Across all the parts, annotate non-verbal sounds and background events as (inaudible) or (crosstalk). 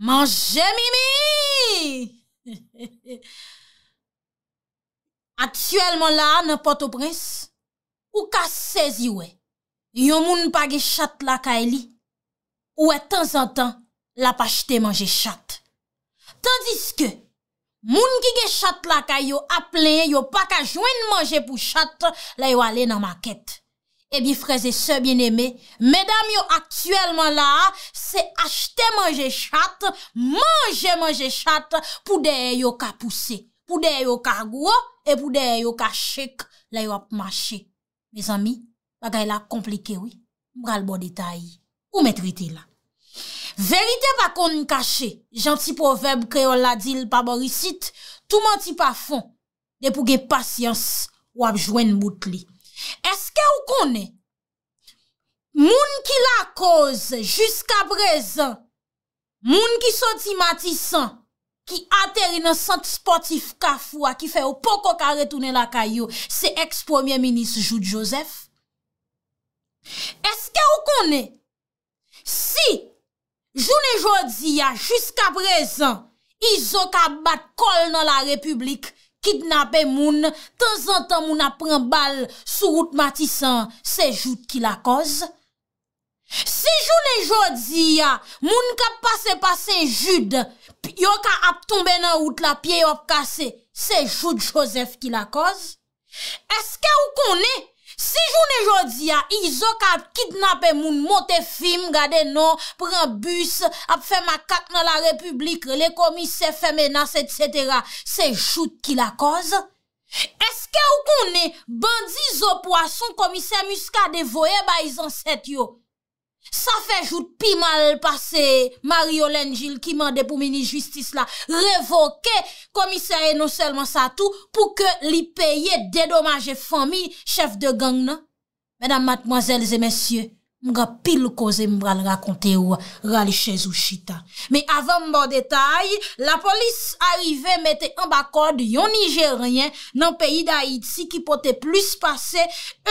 Manje mimi! Atyelman la, nan poto brins, ou ka sezi we, yo moun pa ge chat laka e li, ou we tan zan tan la pa chete manje chat. Tandis ke, moun ki ge chat laka yo apleye, yo pa ka jwen manje pou chat, la yo ale nan maket. Ebi eh freze se bin eme, medam yo aktuelman la, se achte manje chat, manje manje chat, pou deye yo ka puse, pou deye yo ka gwo, e pou deye yo ka shek, la yo ap mache. Bon me zami, bagay la komplike wii, mral bo detay, ou met rite la. Verite pa kon kache, janti poveb kre yo la dil pa borisit, tou manti pa fon, de pou ge pasyans wap jwen bout li. Eske ou konen moun ki la koz jiska prezen, moun ki soti matisan, ki ateri nan sant sportif kafwa, ki fe ou poko ka retounen la kayo, se ex-premier-ministre Joude Joseph? Eske ou konen si jounen jodi ya jiska prezen, izo ka bat kol nan la republik? Idnape moun, tan zan tan moun apren bal sou out matisan, se jout ki la koz. Si jout ne jout ziya, moun kap pase pase jout, yo ka ap tombe nan out la pie op kase, se jout josef ki la koz. Eske ou kon ne? Si joun e jodi a, i zo ka ap kitnap e moun, monte film, gade nan, pren bus, ap fe makak nan la republik, le komise fe menas et setera, se jout ki la koz? Eske ou konen bandi zo poason komise muska devoye bay zan set yo? Sa fè jout pi mal passe Mariolène Gilles ki mande pou mini-justice la revoke komisèye non selman sa tou pou ke li peye dedomaje fami chef de gang nan. Mèdam matmoazèles et mèsyè. Mga pil koze mbra l rakonte ou, rali chèz ou chita. Me avan mbo detay, la polis arive mette an bakor di yon nijeryen nan peyi da Haiti ki pote plus pase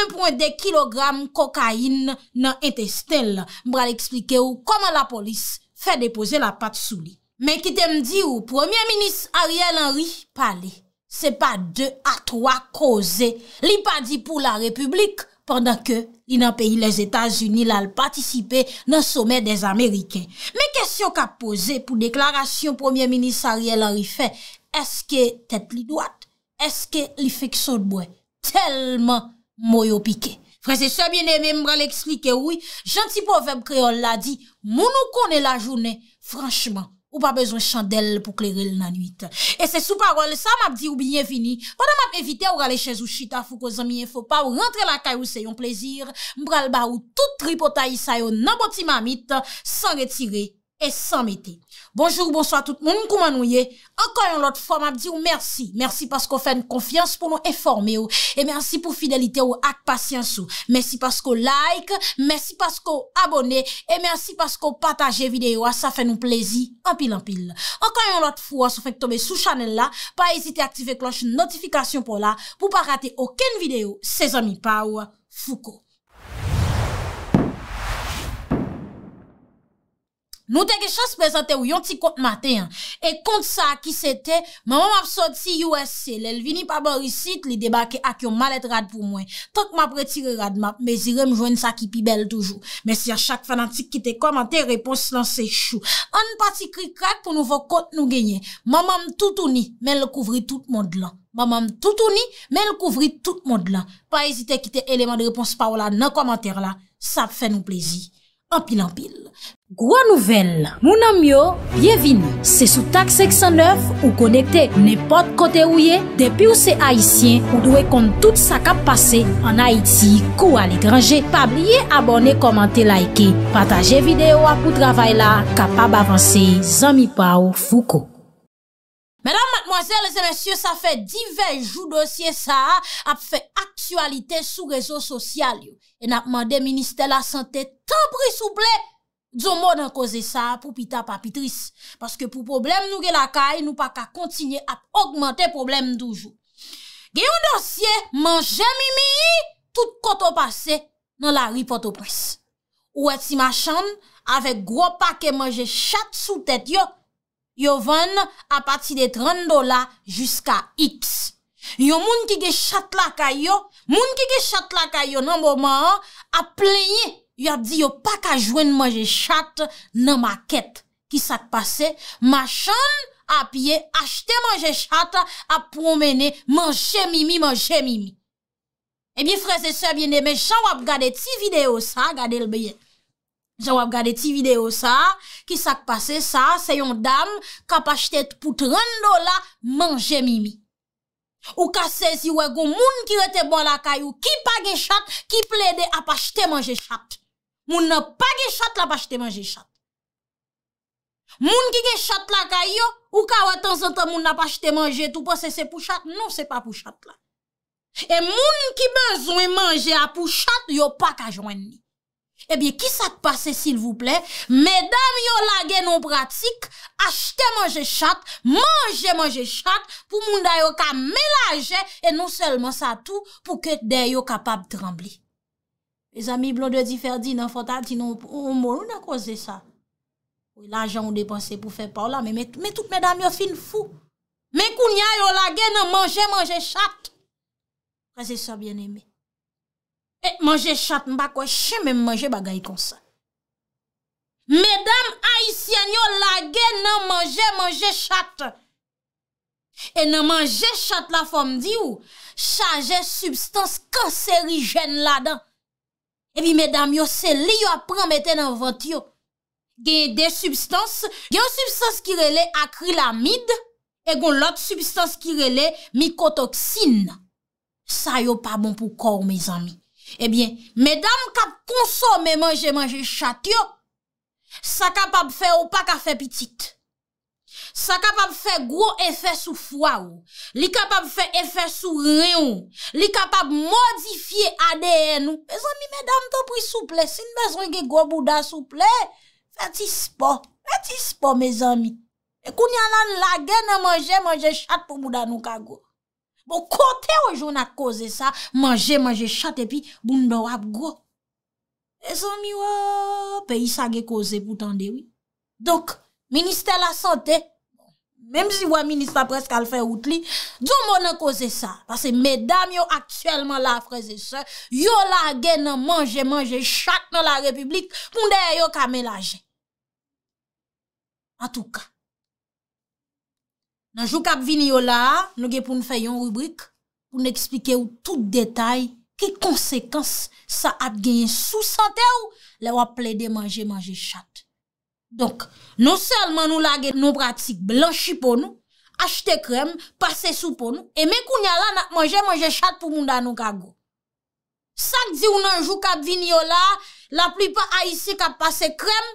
1.2 kilogram kokain nan etestel. Mbra l eksplike ou koman la polis fè depose la pat sou li. Men ki tem di ou, premier minis Ariel Henry pale, se pa 2 a 3 koze. Li pa di pou la republik, pandan ke li nan peyi les Etats-Unis la l'patisipe nan sommet des Amerikens. Me kesyon ka pose pou deklarasyon premier-ministariel a rifen, eske tet li doat, eske li fekso dbouè, telman mou yo pike. Frese soye bine mè mbre l'eksplike oui, janti pofèm kreol la di, mounou konè la jounè, franchman. Ou pa bezwen chandel pou kleril nanuit. E se sou parol, sa map di ou biyevini. Pada map evite ou gale chez ou chita fou ko zamiye. Fou pa ou rentre la kay ou se yon plezir. Mbral ba ou tout tripotayi sayo nan boti mamit. San retire. E san mette. Bonjou, bonsoit tout moun, mkoumanou ye. Okan yon lot fwa ma di ou mersi. Mersi paskou fèn konfians pou nou eforme ou. E mersi pou fidelite ou ak pasyans ou. Mersi paskou like. Mersi paskou abone. E mersi paskou pataje videyo. A ah, sa fèn nou plezi. Anpil anpil. Okan yon lot fwa sou fèk tobe sou chanel la. Pa esite aktive kloche notifikasyon pou la. Pou pa rate oken videyo. Se zami pa ou. Fouko. Nou teke chans prezante ou yon ti kote mate yon. E kont sa ki sete, mamam ap sot si USL, el vini pa borisit li debake ak yon malet rad pou mwen. Tok ma pretire rad map, me zirem jwenn sa ki pi bel toujou. Mesi a chak fanantik kite komante, repons lan se chou. An pati krik krak pou nou vo kote nou genye. Mamam toutouni, men l kouvri toutmonde lan. Mamam toutouni, men l kouvri toutmonde lan. Pa ezite kite eleman de repons pa wala nan komante la. Sa fe nou plezi. An pil an pil. Gwa nouvel, mounan myo, byevini, se sou tak 609 ou konekte nepot kote ou ye, depi ou se Haitien ou dwe kont tout sa kap pase an Haiti kou al ekranje. Pabliye abone, komante, laike, pataje videyo apou travay la, kapab avanse, zami pa ou fouko. Mèdam, matmoazèl, lèzèmèsyè, sa fè divèj jou dosye sa, ap fè aktualite sou rezo sosyal yo. E nap mandè minister la sante, tabri sou blèp. Jombo nan koze sa pou pita papitris. Paske pou problem nou ge lakay, nou pa ka kontinye ap augmente problem doujou. Ge yon dosye man jemimi, tout koto pase nan la ripotopres. Ou etsi machan, avek gro pake manje chat sou tet yo, yo ven apati de 30 dola jusqu'a X. Yo moun ki ge chat lakay yo, moun ki ge chat lakay yo nan bo man a plenye. yo ap di yo pa ka jwen manje chat nan maket. Ki sak pase, ma chan ap ye, achte manje chat, ap promene manje mimi, manje mimi. Ebi eh fre se se bine, me chan wap gade ti video sa, gade lbeye, chan wap gade ti video sa, ki sak pase sa, se yon dam kap achte put rando la manje mimi. Ou ka se si wego moun ki rete bon la kayo, ki pa ge chat, ki ple de ap achte manje chat. moun nan pa ge chat la pa chete manje chat. Moun ki ge chat la ka yo, ou ka wè tan san tan moun nan pa chete manje, tou pa se se pou chat, nou se pa pou chat la. E moun ki benzouni manje a pou chat, yo pa ka jwen ni. Ebyè, ki sa te pase sil vouple? Medam yo la gen nou pratik, achete manje chat, manje manje chat, pou moun da yo ka melaje, e nou selman sa tou, pou ke de yo kapab tremble. Le zami blonde di ferdi nan fota ti nan ou morou nan kose sa. Ou la jan ou depanse pou fe pa ou la. Me tout medam yo fin fou. Me kou nyay yo lage nan manje manje chat. Prese sa bien eme. E manje chat mba kweche men manje bagay konsa. Medam aisyen yo lage nan manje manje chat. E nan manje chat la non, non, fom di ou. Chage substance kanseri jen la dan. Ebi, medam, yo se li yo apren meten an vant yo. Bon eh genye de substans, genye an substans ki rele akrilamid, e gon lot substans ki rele mikotoksine. Sa yo pa bon pou kor, me zanmi. Ebi, medam, kap konsome manje manje chat yo, sa kap ap fe ou pa ka fe pitit. Sa kapab fè gwo efè sou fwa ou, li kapab fè efè sou rè ou, li kapab modifiye ADN ou. Me zanmi, medanm to pou souple, sin bezwen ge gwo bouda souple, fè ti spo, fè ti spo me zanmi. E kou nyan lan lage nan manje, manje chate pou bouda nou ka gwo. Bo kote ou joun a koze sa, manje, manje chate epi, boun do wap gwo. Me zanmi waa, oh, peyi sa ge koze pou tande wii. Dok, minister la sante, Mèm si wè minis pa pres kal fè out li, doun mò nan kose sa. Pase mèdame yo aktyèlman la freze sa, yo la gen nan manje manje chak nan la republik pou ndè yo kamel ajen. A tout ka. Nanjou kap vini yo la, nou gen pou nou fè yon rubrik, pou nou eksplike ou tout detay ki konsekans sa ap gen sou sante ou le wap ple de manje manje chak. Donk, nou selman nou lage nou pratik blanchi pou nou, achte krem, pase sou pou nou, e men kounya la nan manje manje chak pou moun dan nou kago. Sak di ou nan jou kap vini yo la, la plipa a isi kap pase krem,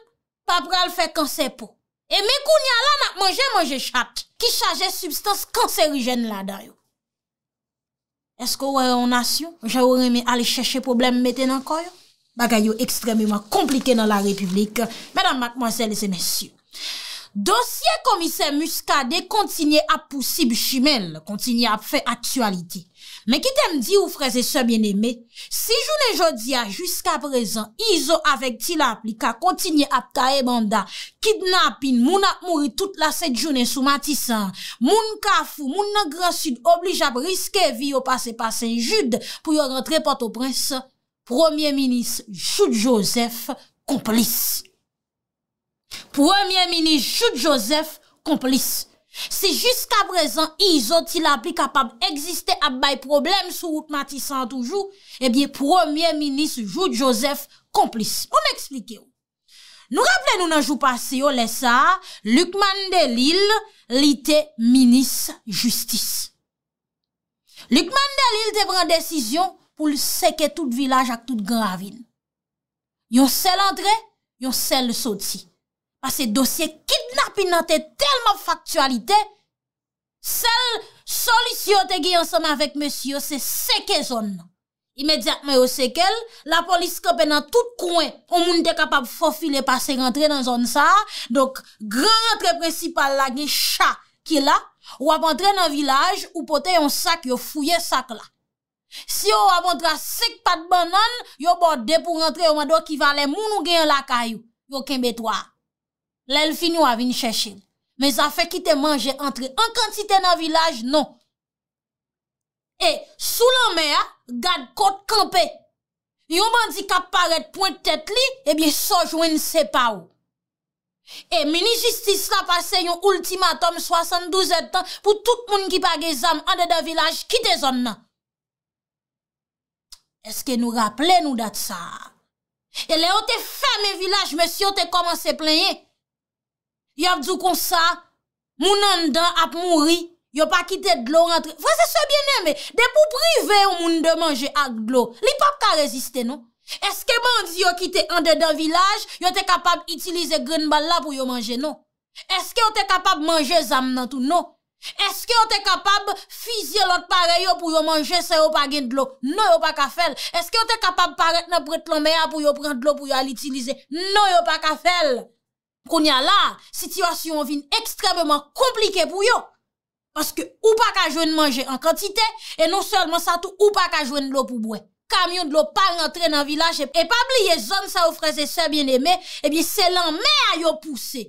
papre al fe kanser pou. E men kounya la nan manje manje chak, ki chaje substans kanserijen la dayo. Esko wè yon nasyon, jè wè yon alè chèche problem meten an koyo. Bagay yo ekstremement komplike nan la republik, menan matmosele se mensyou. Dosye komise muskade kontinye ap pousib chimel, kontinye ap fe aktualite. Men ki ten di ou freze se bieneme, si jounen jodia jusqu ap rezan, izo avek ti la aplika kontinye ap ka ebanda, kidnapin moun ap mouri tout la set jounen sou matisan, moun kafou, moun nagran sud oblijab riske vi yo pase pa sen jude pou yo rentre pato prinsan. Premier Minis Joude Joseph Komplis Premier Minis Joude Joseph Komplis Si jusqu'a vrezen Izo ti la pli kapab Existe ap bay problem sou Outmatisan toujou eh Premier Minis Joude Joseph Komplis Nou rappele nou nan jou pasi yo lesa Lukman Delil Li te Minis Justis Lukman Delil te bran desisyon pou seke tout vilaj ak tout gravine. Yon sel antre, yon sel soti. Pase dosye kidnap inante telman faktualite, sel solisyote ge yon seme avèk mesyo se seke zon nan. Imediatman yo sekel, la polis kopè nan tout kwen, yon moun de kapap fofile pase rentre nan zon sa, donk gran rentre presipal la ge cha ki la, wap antre nan vilaj ou pote yon sak yo fouye sak la. Si yo a montra sek pat ban nan, yo bote de pou rentre yo mando ki valen moun ou gen laka yo. Non. Yo ken betwa. Lèl fin yo avin chèche. Me zafè ki te manje entre an kantite nan vilaj, non. E, sou lan mè ya, gad kote kampe. Yo mandi ka paret point tèt li, ebi eh sojwen se pa ou. E, mini justice la pase yon ultimatum 72 etan pou tout moun ki page zam an de da vilaj ki te zon nan. Eske nou rapple nou dat sa? E le yo te ferme vilaj, men si yo te komanse plenye? Yo ap dzou kon sa, moun an dan ap mouri, yo pa kite dlo rentre. Vwese se bieneme, de pou prive ou moun de manje ak dlo. Li pap ka reziste nou? Eske mandi yo kite ande dan vilaj, yo te kapab itilize gren bal la pou yo manje nou? Eske yo te kapab manje zam nan tou nou? Eske yo te kapab fizye lant pare yo pou yo manje se yo pa gen dlo? Non yo pa ka fel. Eske yo te kapab paret nan bret lan beya pou yo prent dlo pou yo al itilize? Non yo pa ka fel. Koun ya la, sitivasyon vin ekstrememan komplike pou yo. Paske ou pa ka jwen manje an kantite, e non selman sa tou ou pa ka jwen dlo pou bwe. Kamyon dlo pa rentre nan vilaj, e pa bliye zon sa ou freze se bieneme, ebi se lan me a yo puse.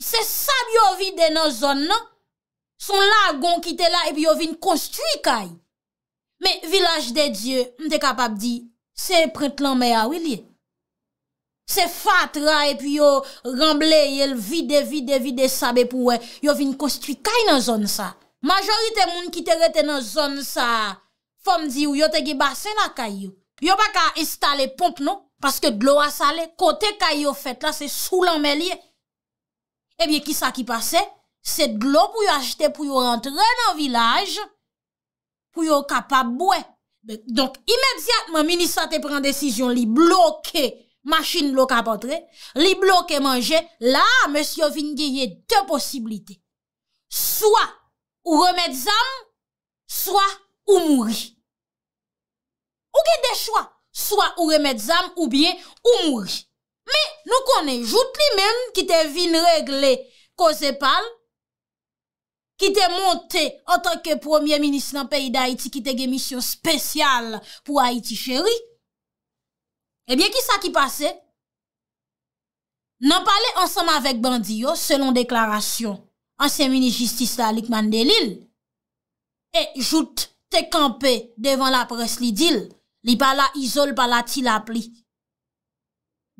Se sab yo vide nan zon nan, Son lagon ki te la e pi yo vin konstwi kay. Me, vilaj de Diyo, mte kapap di, se prit lanme ya wiliye. Se fatra e pi yo ramble yel vide vide vide sa be pou we, yo vin konstwi kay nan zon sa. Majorite moun ki te rete nan zon sa, fom di yo, yo te ki basen la kay yo. Yo baka installe pomp nou, paske dlo a sale, kote kay yo fet la se sou lanme liye. E biye, ki sa ki pase? Sed glo pou yo achete pou yo rentre nan vilaj pou yo kapap bwe. Donk imediatman, minisa te pren desisyon li bloke masyne lo kapap entre, li bloke manje, la, monsyo vin geye de posibilite. Soa ou remet zam, soa ou mouri. Ou ge de chwa, soa ou remet zam ou bien ou mouri. Me nou konen jout li men ki te vin regle ko zepal, ki te monte an tanke premier minis nan peyi d'Haïti ki te gen misyon spesyal pou Haïti chéri. Ebyen, eh ki sa ki pase? Nan pale ansam avèk bandi yo, selon deklarasyon, ansè mini jistis la likman de l'il, e jout te kampe devan la pres li dil, li pa la izol pa la ti la pli.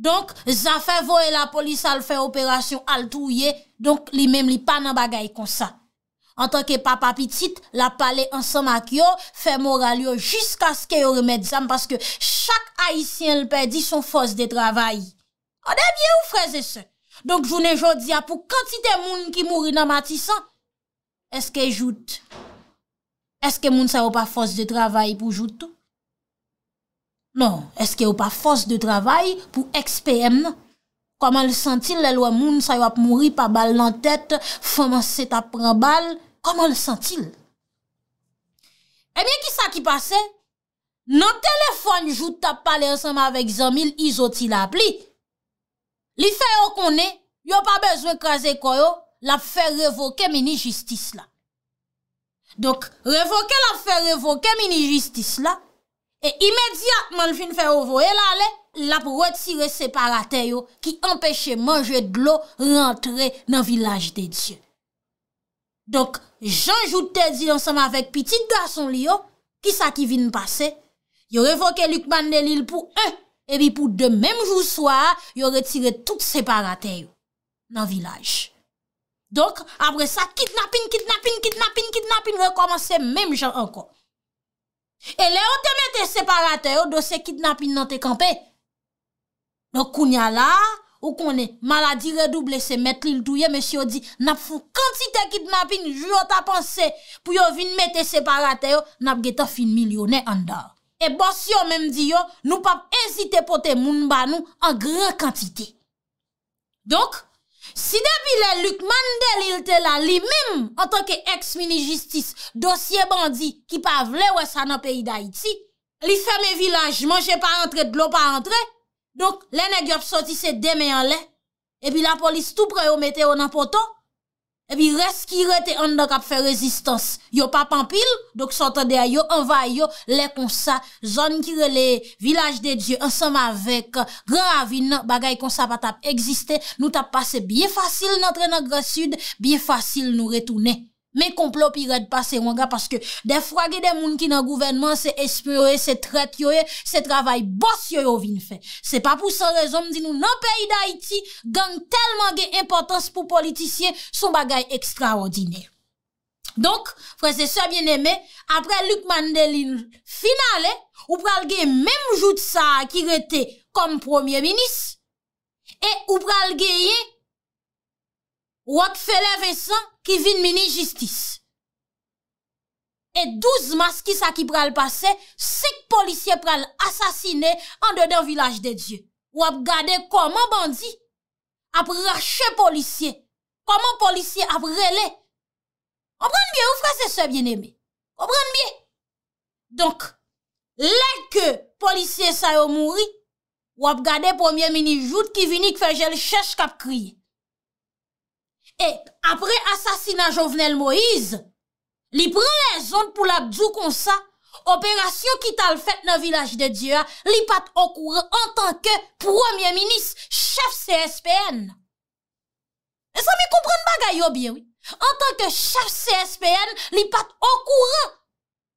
Donk, zan fè voè la polis al fè operasyon al touye, donk li mèm li pa nan bagay kon sa. an tanke papa pitit, la pale ansan mak yo, fe moralyo jiska skye yo remedzam, paske chak aisyen l pedi son fos de travay. O debyen ou freze se? Donk jounen jodi apou kantite moun ki mouri nan matisan, eske jout? Eske moun sa yo pa fos de travay pou jout? Non, eske yo pa fos de travay pou ekspem? Koman l sentil lè lwa moun sa yo ap mouri pa bal nan tet, foman seta pran bal? Koman le sentil? E eh miye ki sa ki pase? Nan telefon jou tap pale ansama avek zanmil, izoti la pli. Li feyo konen, yo pa bezwen kwa zekoyo, la fe revoke mini justis la. Donk, revoke la fe revoke mini justis la, e imedya man vin feyo voye la le, la pou wetire separatè yo ki empèche manje dlo rentre nan vilaj de Diyon. Donk, janjou tè zil ansanm avèk piti dwa son liyo, ki sa ki vin pase, yo revoke Lukman Delil pou un, e bi pou de mèm jou swa, yo retire tout separatè yo nan vilaj. Donk, apre sa, kidnapping, kidnapping, kidnapping, kidnapping, rekomansè mèm jan ankon. E le yo temè te separatè yo do se kidnapping nan te kampe. Donk, kounya la, Ou konen, maladi redouble se metri l touye, mè syo di, nap fou kantite kidnapin, jyo ta panse, pou yo vin mette separate yo, nap geta fin milyonè an da. E bòsyo mèm di yo, nou pap ezite pote moun banou, an gre kantite. Donk, si depi le lük mandel ilte la, li mèm, an toke eks mini-justis, dosye bandi, ki pa vle wè sa nan peyi da iti, li fèmè vilajman, jè pa antre, dlo pa antre, Donk, lè nè gyop soti se demè an lè, epi la polis tout prè yo metè yo nan poto, epi reski rete an do kap fè rezistans. Yo pa pampil, donk sotan de a yo, an va yo, lè kon sa, zon ki rele, vilaj de dje, ansam avèk, gran avin, bagay kon sa pa tap egziste, nou tap pase biye fasil nan tre nan gra sud, biye fasil nou retoune. Me komplo pi red pa se wanga Paske defwa ge de moun ki nan gouvenman Se espere, se trete yo ye Se travay bors yo yo vin fe Se pa pou sa rezom di nou Nan peyi da iti Gang telman ge importans pou politisye Son bagay ekstraordine Donk, prese se bieneme Apre Luke Mandelin final Ou pral ge menm jout sa Ki rete kom premier minis E ou pral ge ye wak fè lè Vincent ki vin mini-justis. E douz maski sa ki pral pase, sek polisye pral asasine an de den village de Dje. Wap gade koman bandi ap rache polisye, koman polisye ap rele. Obran bie oufrasè se bien eme? Obran bie? Donk, lè ke polisye sa yo mouri, wap gade pwomye mini-jout ki vinik fè jèl chèch kap kriye. E apre asasina Jovenel Moïse, li pran lè zon pou l'abdou kon sa, operasyon ki tal fèt nan Vilaj de Diyo, li pat okouran an tanke premier minis, chef CSPN. E sa mi koupran bagay yo biyo. An tanke chef CSPN, li pat okouran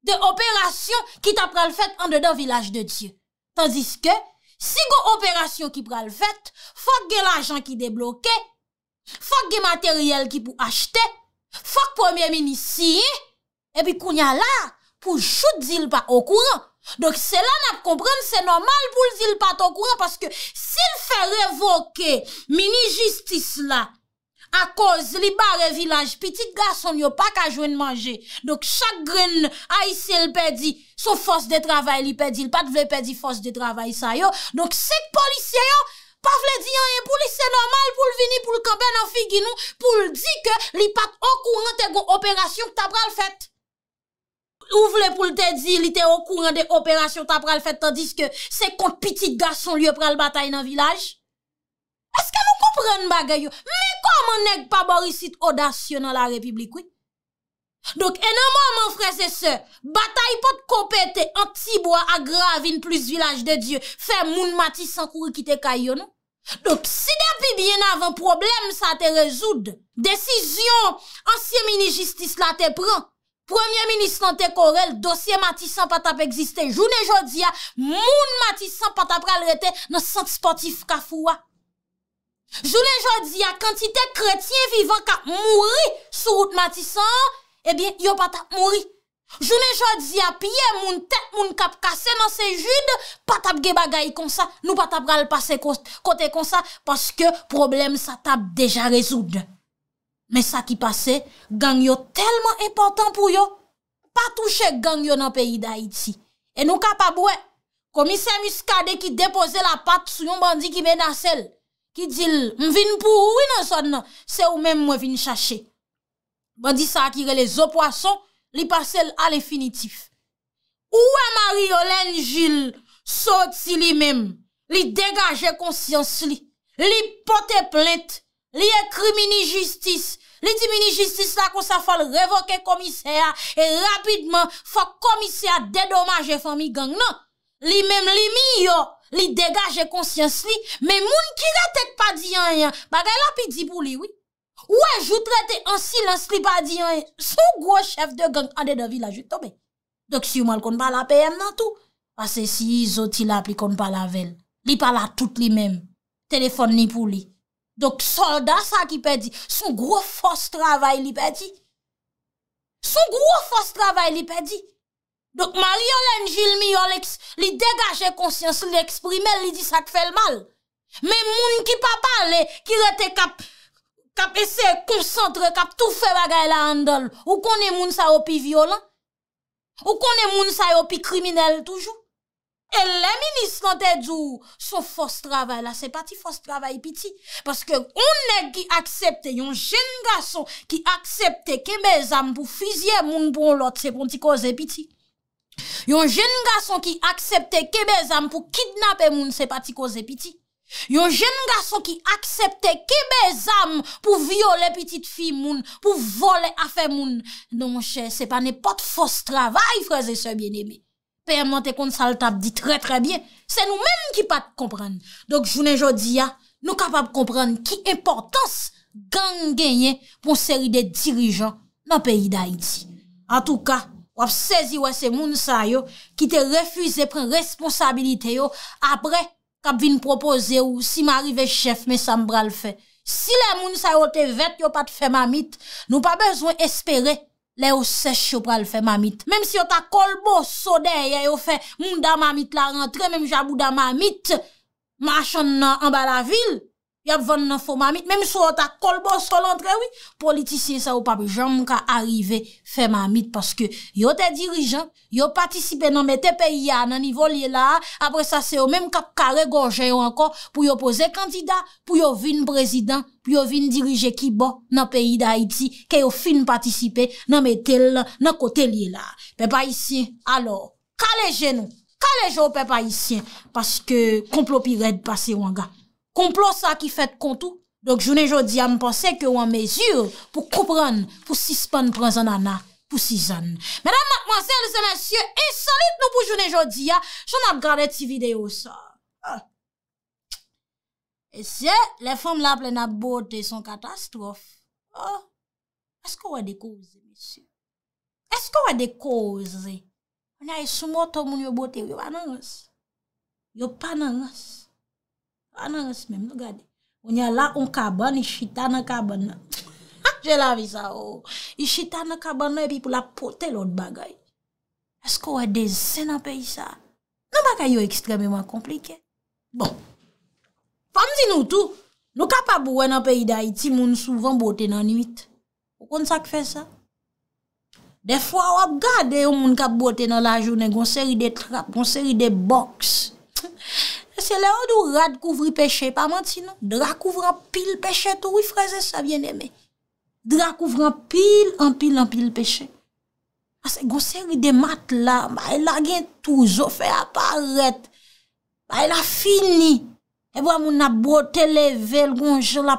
de operasyon ki tal pral fèt an de nan Vilaj de Diyo. Tandis ke, si go operasyon ki pral fèt, fòk gen l'ajan ki deblokè, Fok ge materyel ki pou achte, fok pwemye mini siye, epi kounya la pou jout zil pa okouran. Dok se lan ap kompran, se normal pou l zil pa tokouran, paske sil fè revoke mini jistis la, akòz li bar e vilaj, piti gason yo pa kajwen manje, dok chak groun a isye l pèdi, sou fòs de travay li pèdi, l pat vle pèdi fòs de travay sa yo, dok se policye yo, Pa vle di yon yon poulis, se normal pou l vini pou l kabè nan figi nou pou l di ke li pat okouran te goun operasyon ta pral fèt. Ou vle pou l te di li te okouran de operasyon ta pral fèt tandis ke se kont piti gason lye pral batay nan vilaj? Eske nou kompren bagay yo? Me kom aneg pa borisit odasyon nan la republik wik? Donk enanman man freze se, batay pot kope te, an ti bo a agravi n plus vilaj de Diyo, fe moun matisan kou ki te kayo nou. Donk si depi biye nan avan problem sa te rezoud, desizyon, ansye mini jistis la te pran, premier minis nan te korel, dosye matisan patap egziste, jounen jodi a, moun matisan patap alrete, nan senti sportif ka fwa. Jounen jodi a, kantite kretien vivan ka mouri, sou moun matisan, Ebyen, eh yo patap mouri. Joune jodi apiye, moun tep, moun kap kase nan se jude, patap ge bagay kon sa. Nou patap gal pase kote kon sa, paske problem sa tap deja rezoud. Me sa ki pase, gangyo telman epotan pou yo. Patouche gangyo nan peyi da iti. E nou kap abwe, komise miskade ki depose la pat sou yon bandi ki menasel. Ki dil, mvin pou ou yon son nan, se ou men mwen vin chashe. Bandi sa akire le zo poason, li pasel al infinitif. Ouwe Mari Olenjil, soti li mem, li degaje konsyans li, li pote plet, li ekri mini-justis, li di mini-justis la kon sa fal revoke komiseya, e rapidman fa komiseya dedomaje fami gang nan. Li mem li mi yo, li degaje konsyans li, me moun ki re tek pa diyan yan, bagay la pi dibou li wik. Ouè, joutre te ansilans oh, li pa di yon, sou gwo chef de gang ane de vilajou tobe. Dok si yon mal kon pa la peyem nan tou, pase si yon zoti la pli kon pa la vel. Li pa la tout li men, telefon ni pou li. Dok soldat sa ki pe di, sou gwo fos travay li pe di. Sou gwo fos travay li pe di. Dok mal yon len jil mi yon li degaje konsyans li eksprime li di sa kfe l mal. Men moun ki pa pale, ki rete kapi. Kap ese koncentre, kap toufe bagay la andol. Ou konen moun sa yo pi violen? Ou konen moun sa yo pi kriminel toujou? E le minis lan te djou son fos travay la, se pati fos travay piti. Paske ou ne ki aksepte, yon jen gason ki aksepte kebe zam pou fizye moun bon lot se konti koze piti. Yon jen gason ki aksepte kebe zam pou kidnap moun se pati koze piti. Yon jen nga son ki aksepte kebe zam pou viole pitit fi moun, pou vole afe moun. Non monshe, se pa ne pot fos travay fraze se biene mi. Pe mwante kon sal tab di tre tre bien, se nou men ki pat kompren. Dok jounen jodi ya, nou kapap kompren ki importans gangenye pou seri de dirijan nan peyi da iti. An tou ka, wap sezi wese moun sa yo, ki te refuze pren responsabilite yo apre... kap vin propoze ou si ma rive chef me sa mbra l fe. Si le moun sa yo te vet yo pat fe mamit, nou pa bezwen espere le yo seche yo pra l fe mamit. Mem si yo ta kolbo sode ya yo fe moun da mamit la rentre, mem jabou da mamit, machon nan anba la vil. Yap von nan fò mamit, mèm sou o tak kolbò sol antre wè, politisyen sa ou papi, jèm mou ka arrive fè mamit, paske yo te dirijan, yo patisipe nan mè te peyi ya nan nivò li la, apre sa se yo mèm kap kare gòjè yo ankon, pou yo pose kandida, pou yo vin prezident, pou yo vin dirije ki bo nan peyi da iti, ke yo fin patisipe nan mè tel la, nan kote li la, pepa isyen, alò, kalè jè nou, kalè jè ou pepa isyen, paske komplo pi red pase wè angan. Komplo sa ki fèt kontou. Dok jounen jodi a m'ponsek ah. ah. yo an mezur pou koupran, pou sispan, pou zanana, pou zizan. Mèdam, matman, zèl, zèl, mèsyè, esalit nou pou jounen jodi a. Joun ap gade ti video sa. E sè, le fèm la plè na bote son katastrof. Esk ou wè dekouze, mèsyè? Esk ou wè dekouze? Mènyè a yi soumò to moun yo bote yo ananansi. Yo pananansi. Anan ah, an non, si menm nou gade. O nye la bon. on kaban, i chita nan kaban nan. Je la vi sa ou. I chita nan kaban nan epi pou la pote lout bagay. Esko wè dezen nan peyi sa? Nan baka yo ekstremement komplike? Bon. Famzi nou tou. Nou kapabou wè nan peyi da iti moun souvan bote nan nuit. O kon sa kfe sa? De fwa wè gade yon moun kap bote nan la jounen gonseri de trap, gonseri de boxe. Se se le an do rad kouvri peche, pa manti nan, dra kouvran pil peche, to wifreze sa vyen eme. Dra kouvran pil, an pil, an pil peche. Ase gonseri de mat la, ba e la gen touzo fe aparet, ba e la fini. Ewa moun a bote le vel, goun jela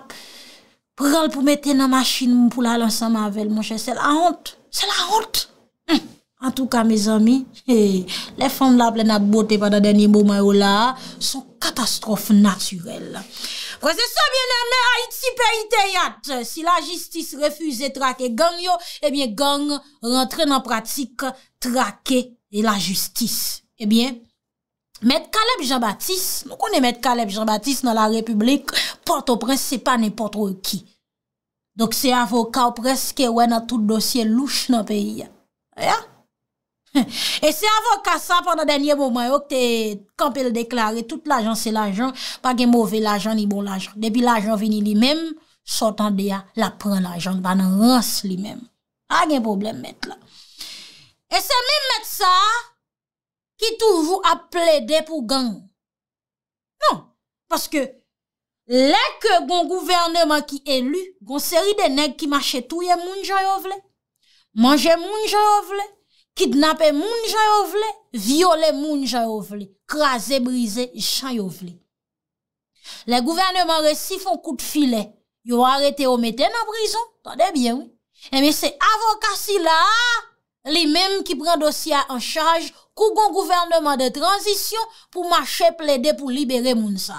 pral pou mette nan maschine moun pou la lansan ma vel, monshe, se la hont. Se la hont! An tou ka, me zami, (laughs) eh, le fondable na bote fada denye mouman yo oh la, son katastrofe naturel. Prese se biene me Haiti pe iteyat, si la jistis refuze trake gang yo, ebyen eh gang rentre nan pratik trake la jistis. Ebyen, met Kaleb Jean-Baptiste, nou konen met Kaleb Jean-Baptiste nan la republik, porto prens se pa ne porto ki. Dok se avokao preske we nan tout dosye louch nan peyi. Aya? E se avoka sa Pendan denye moment yo Kampel deklare Toute l'ajan se l'ajan Pa gen bove l'ajan ni bon l'ajan Depi l'ajan vini li men Sotan deya la pren l'ajan Banan rance li men A gen problem met la E se men met sa Ki touvou ap ple de pou gang Non Paske Lèk gon gouvernement ki elu Gon seri de neg ki mache touye moun jayovle Mange moun jayovle Kitnapè moun jayovle, viole moun jayovle, krasè brise jayovle. Le gouvernement resifon kout filè, yo arete yo metè nan brison, tade bien wè. E eh mè se avokasi la, li mèm ki pren dosya an chaj kou goun gouvernement de transisyon pou mache plède pou libere moun sa.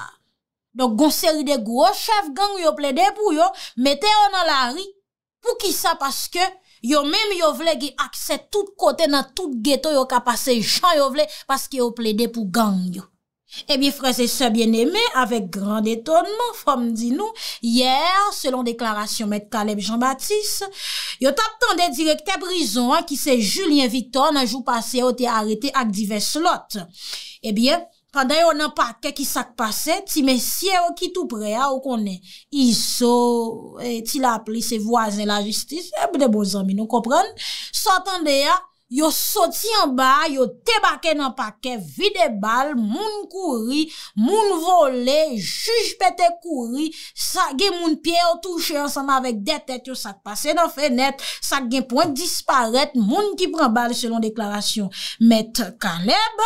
Donk goun seri de gwo chef gang yo plède pou yo, metè yo nan la ri, pou ki sa paske, yo menm yo vle ge akse tout kote nan tout geto yo ka pase jan yo vle paske yo ple de pou gang yo. Ebi, freze se bien eme, avek gran detonman, fom di nou, yer, selon deklarasyon met Kaleb Jean-Baptiste, yo tap tande direkte brison, ki se Julien Victor nan jou pase o te arete ak divers lot. Ebi, eh e, Adè yon nan pake ki sak pase, ti mè siè wè ki tout pre, a ou konè. I so, e, ti la ap li se voazè la jistis, e bè de bozami, nou kopren. Sot an de ya, yo soti an ba, yo tebake nan pake, vide bal, moun kouri, moun vole, juj pete kouri, sak gen moun piè ou touche ansama avèk detet, yo sak pase nan fenèt, sak gen point disparet, moun ki pren bal selon deklarasyon, met kalèb,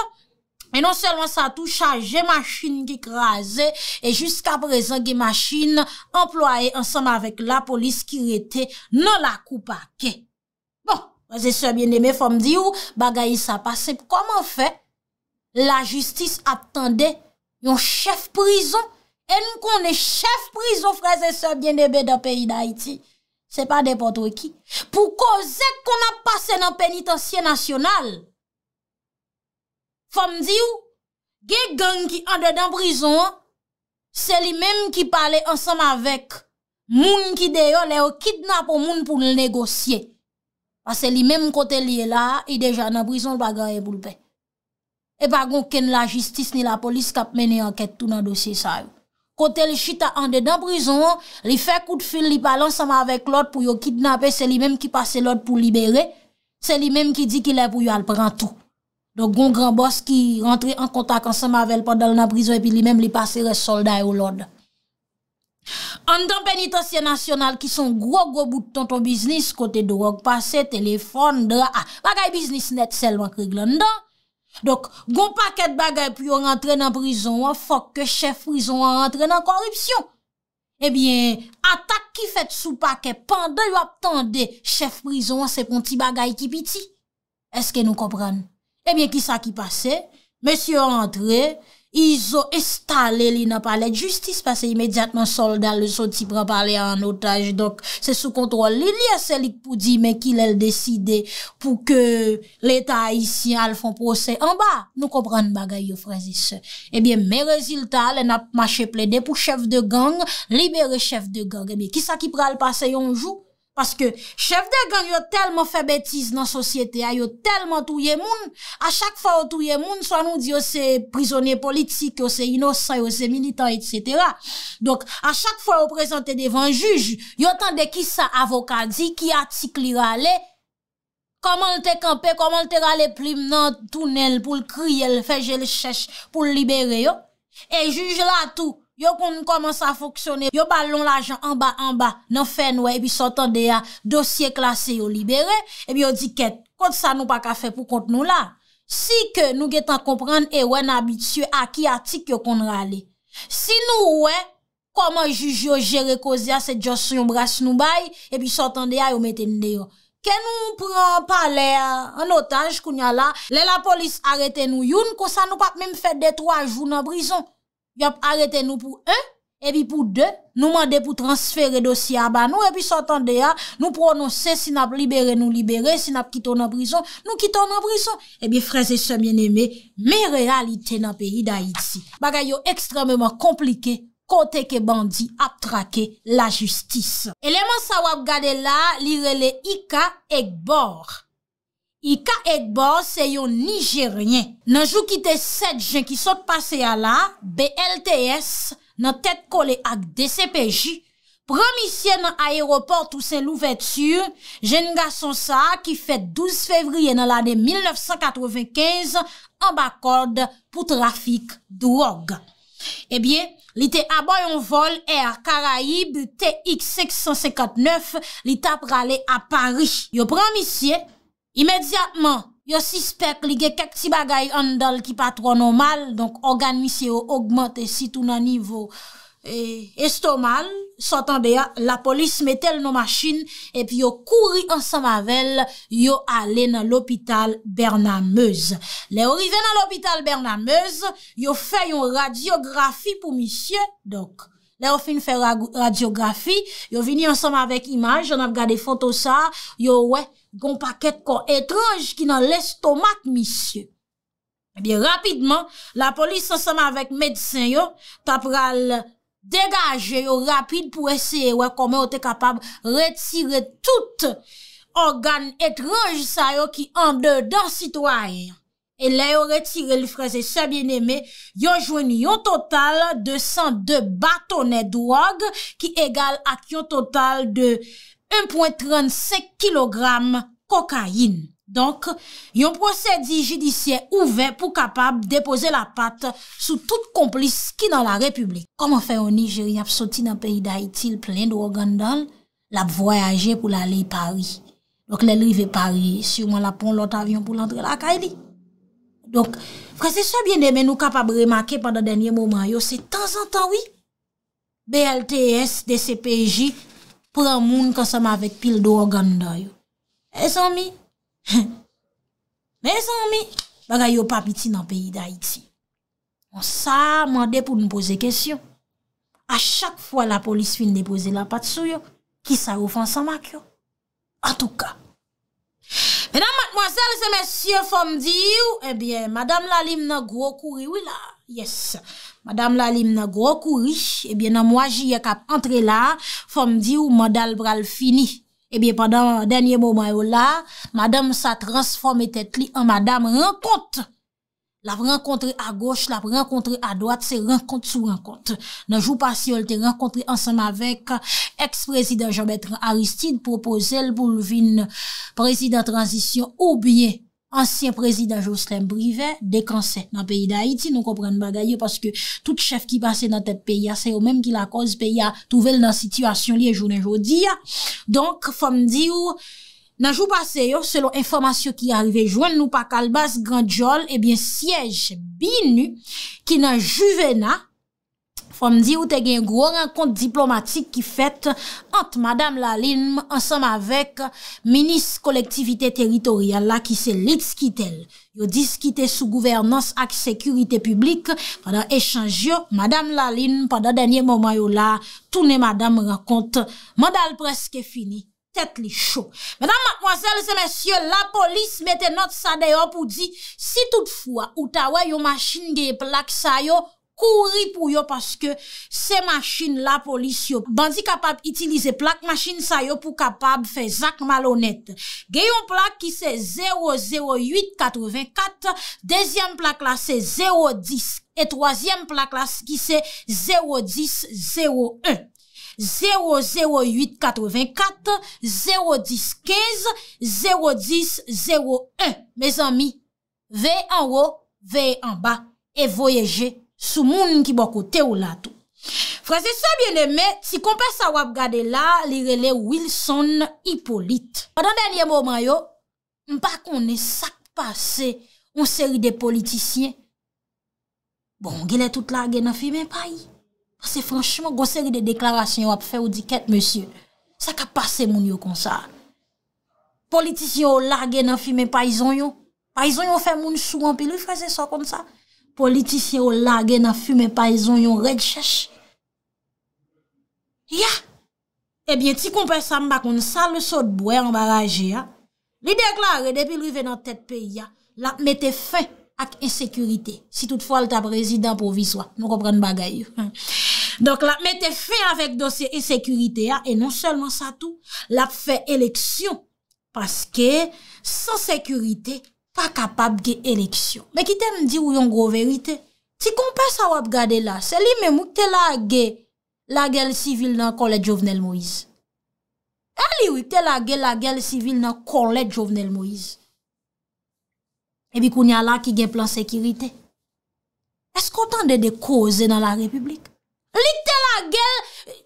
E non selwa sa tou chaje machine ki kreaze, e jiska prezen ki machine, emploaye ansan avèk la polis ki rete nan la koupake. Bon, preze sè bien debe, fòm di ou, bagayi sa pase. Koman fe, la justis ap tende yon chef prizon, e nou kon ne chef prizon preze sè bien debe da peyi da iti. Se pa depotwe ki. Po koze kon ap pase nan penitensye nasyonal, Fom di ou, ge gang ki ande dan prizon, se li menm ki pale ansam avek moun ki deyo le ou kidnap ou moun pou le negosye. Pase li menm kote li e la, e deja nan prizon bagay e bou lpe. E bagon ken la jistis ni la polis kap mene anket tou nan dosye sa yo. Kote li chita ande dan prizon, li fe kout fil li pale ansam avek lout pou yo kidnap e, se li menm ki pase lout pou libere, se li menm ki di ki le pou yo alpran tou. Don kon gran bos ki rentre an kontak an sa mavel padal nan prizon epi li mem li pase re solday ou lod. Andan penitansye nasyonal ki son gro go bout ton ton biznis kote drog pase, telefon, dra. Ah, bagay biznis net sel wak reglan dan. Don kon paket bagay pi eh yo rentre nan prizon wak fok ke chef prizon wak rentre nan korupsyon. Ebyen, atak ki fet sou paket pandan yo aptan de chef prizon wak sepon ti bagay ki piti. Eske nou kopran? Ebyen, eh kisa ki pase, mesyo rentre, izo estale li na pale justice, pase imediatman soldat le soti pra pale an otaj. Dok se sou kontrol li, li a selik pou di me kil el deside pou ke leta isi al fon pose. An ba, nou kompran bagay yo frazise. Ebyen, eh me reziltale na mache ple de pou chef de gang, libere chef de gang. Ebyen, eh kisa ki pral pase yon jouk? Paske chev de gang yo telman fe betiz nan sosyete, a yo telman touye moun, a chak fwa ou touye moun, swan nou di yo se prizonye politik, yo se inosay, yo se militan, etc. Donk, a chak fwa ou prezante devan juj, yo tende ki sa avoka di, ki atik li rale, koman lte kampe, koman lte rale plim nan tunel, pou l kriye l fejel chesh, pou l libere yo, e juj la tou. yo konn koman sa foksyone, yo balon la jan anba anba nan fen we, epi sotan de ya dosye klasye yo libere, epi yo di ket, kont sa nou pa ka fe pou kont nou la. Si ke nou getan kompran e we nabitye a ki atik yo kon rale. Si nou we, koman juj yo jere kozya se djonsou yon bras nou bay, epi sotan de ya yo meten de yo. Ke nou pran pale an otaj koun ya la, le la polis arete nou yon, kon sa nou pa mwen fete de tro aljou nan brison. Yop, arete nou pou 1, ebi pou 2, nou mande pou transfere dosi abanou, ebi sotande ya, nou prononse si nap libere nou libere, si nap kiton an prison, nou kiton an prison. Ebi freze se mien eme, me realite nan pe hidayidzi. Bagay yo ekstrememan komplike, kote ke bandi ap trake la justis. Eleman sa wap gade la, li rele Ika ek bor. I ka ekbo se yon nijeryen. Nanjou ki te set jen ki sot pase ya la, BLTS nan tet kole ak DCPJ, promisye nan aeroport ou se lou vetur, jen nga son sa ki fet 12 fevriye nan lade 1995 an bakord pou trafik drog. Ebyen, li te aboyon vol e a Karaib TX-659 li tap rale a Paris. Yo promisye, imediatman, yo sispek li ge kek ti bagay an dal ki patro nan mal, donk organ misye yo augmente si tou nan nivou e, estomal, sotan beya, la polis metel nan maschin, epi yo kouri ansam avel, yo ale nan l'opital Bernameuse. Le yo rive nan l'opital Bernameuse, yo fe yon radiografi pou misye, donk, le yo fin fe radiografi, yo vini ansam avek imaj, yo nan fga de foto sa, yo wey, Gon paket kon etranj ki nan l'estomak, misye. Ebyen, eh rapidman, la polis ansama avèk medsen yo, tap ral degaje yo rapid pou eseye wè komè o te kapab retire tout organ etranj sa yo ki an de dan sitwa e. E lè yo retire l'frense sebyen eme, yon jwen yo total de 102 batonè drog ki egal ak yon total de... 1.35 kilogram kokayin. Donk, yon prosedi jidisye ouve pou kapab depoze la pat sou tout komplis ki nan la republik. Koman fe yon nijeri ap soti nan peyi da itil plen drogan dan? Lap voyaje pou la li pari. Donk, le li ve pari, siwman la pon lot avyon pou lantre la kaili. Donk, fwese sou bien demen nou kapab remake pandan denye mouman yo, se tan zan tan wii. BLTS, DCPJ, FNPJ. pou an moun konsama avèk pil do organda yo. E san mi? (laughs) Me san mi? Bagay yo pap iti nan peyi da iti. Moun sa, moun de pou nou pose kesyon. A chak fwa la polis fin depose la pat sou yo, ki sa oufan sa mak yo. An tou ka. Mè nan matmwazel se mè sye fòm di yo, ebyè, eh madame Lalim nan gwo kouri wila. Yes. Madame Lalim nan gwo kouri, ebyen eh nan mwa jye kap entre la, fom di ou mandal bral fini. Ebyen eh pandan denye mouman yo la, madame sa transforme tet li an madame renkont. Lav renkontre a goch, lav renkontre a doat, se renkont sou renkont. Nan jou pas yon te renkontre ansanm avek eks-prezident Jean-Beth Aristide, proposel pou lvin prezident transisyon oubyen. Ansyen prezidaj yo sren prive de kansen nan peyi da Haiti, nou kompren bagay yo paske tout chef ki pase nan tepe peyi a, se yo menm ki la koz peyi a, touvel nan sityasyon liye jounen jodi ya. Donk, fom di yo, nan jou pase yo, selon informasyon ki alve joun nou pa kalbaz grandjol, ebyen eh siyej binu ki nan juvena, Fom di ou te gen gro renkont diplomatik ki fèt... Ante madame Laline... Ansem avek... Minis kolektivite teritorial la... Ki se lit skitel... Yo diskite sou gouvernance ak sekurite publik... Pada echange yo... Madame Laline... Pada denye momay yo la... Tounen madame renkont... Madal preske fini... Tèt li chou... Madame, mademoiselle, se mensyon... La polis mette not sa deyo pou di... Si toutfoua ou tawe yo maschine ge plak sa yo... Kouri pou yo paske se machin la polis yo. Bandi kapab itilize plak machin sa yo pou kapab fe zak malonet. Geyon plak ki se 00884. Dezyen plak la se 010. E trozyen plak la se ki se 01001. 00884, 01015, 01001. Mez ami, ve en wo, ve en ba. E voyeje. Sou moun ki bako te ou la tou. Frase sa biene me, si kompes sa wap gade la, li rele Wilson Hippolyte. A dan denye mouman yo, mpa kon e sak pase ou seri de politisyen. Bon, gile tout la gen an fi men payi. Ase franchman, gose ri de deklarasyen wap fe ou di ket monsye. Sak a pase moun yo konsan. Politisyen ou la gen an fi men payizonyon. Payizonyon fe moun sou an pi louy frase sa konsan. politisyen ou la gen a fume paizon yon reg chèche. Ya, ebyen eh ti kompè sa mba kon sa, le so dbouè an ba raje ya, li dek la re depil rive nan tèt pe ya, la mète fè ak esekurite, si toutfò al ta prezident pou viswa, nou kopren bagay yo. (laughs) Donk la mète fè avèk dosye esekurite ya, e non sèlman sa tou, la fè eleksyon, paske, san sekurite, a, pa kapab ge eleksyon. Mè ki ten di ou yon gro verite, si kompè sa wap gade la, se li mè mou kte la ge la gel sivil nan kolèd Jovenel Moïse. A li wite la gel la gel sivil nan kolèd Jovenel Moïse? Mè e bi koun ya la ki gen plan sekirite, eskotan de de koze nan la republik? Li kte la gel